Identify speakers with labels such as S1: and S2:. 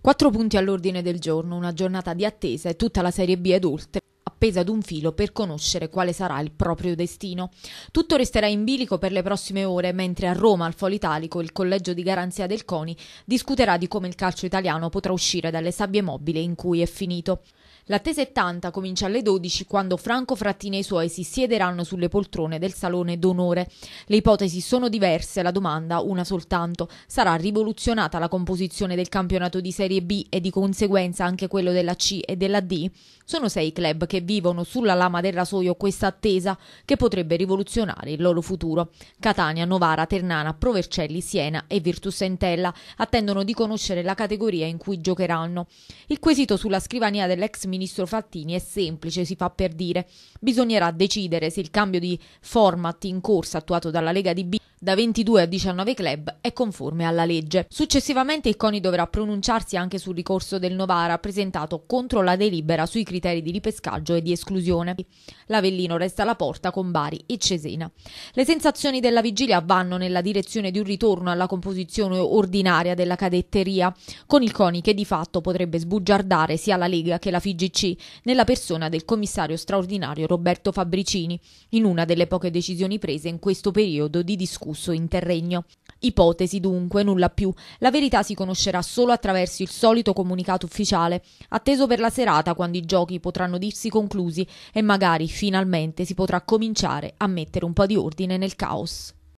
S1: Quattro punti all'ordine del giorno, una giornata di attesa e tutta la Serie B ed oltre appesa ad un filo per conoscere quale sarà il proprio destino. Tutto resterà in bilico per le prossime ore, mentre a Roma, al Foro Italico, il collegio di garanzia del CONI discuterà di come il calcio italiano potrà uscire dalle sabbie mobili in cui è finito. L'attesa T70 comincia alle 12 quando Franco Frattini e i suoi si siederanno sulle poltrone del Salone d'Onore. Le ipotesi sono diverse, la domanda una soltanto. Sarà rivoluzionata la composizione del campionato di Serie B e di conseguenza anche quello della C e della D? Sono sei club che vivono sulla lama del rasoio questa attesa che potrebbe rivoluzionare il loro futuro. Catania, Novara, Ternana, Provercelli, Siena e Virtus Entella attendono di conoscere la categoria in cui giocheranno. Il quesito sulla scrivania dell'ex ministro Fattini è semplice, si fa per dire. Bisognerà decidere se il cambio di format in corsa attuato dalla Lega di B da 22 a 19 club è conforme alla legge. Successivamente il CONI dovrà pronunciarsi anche sul ricorso del Novara presentato contro la delibera sui criteri di ripescaggio e di esclusione. L'Avellino resta alla porta con Bari e Cesena. Le sensazioni della vigilia vanno nella direzione di un ritorno alla composizione ordinaria della cadetteria, con il CONI che di fatto potrebbe sbugiardare sia la Lega che la FIGC nella persona del commissario straordinario Roberto Fabricini, in una delle poche decisioni prese in questo periodo di discusso interregno. Ipotesi dunque, nulla più. La verità si conoscerà solo attraverso il solito comunicato ufficiale, atteso per la serata quando i giochi potranno dirsi conclusi e magari finalmente si potrà cominciare a mettere un po' di ordine nel caos.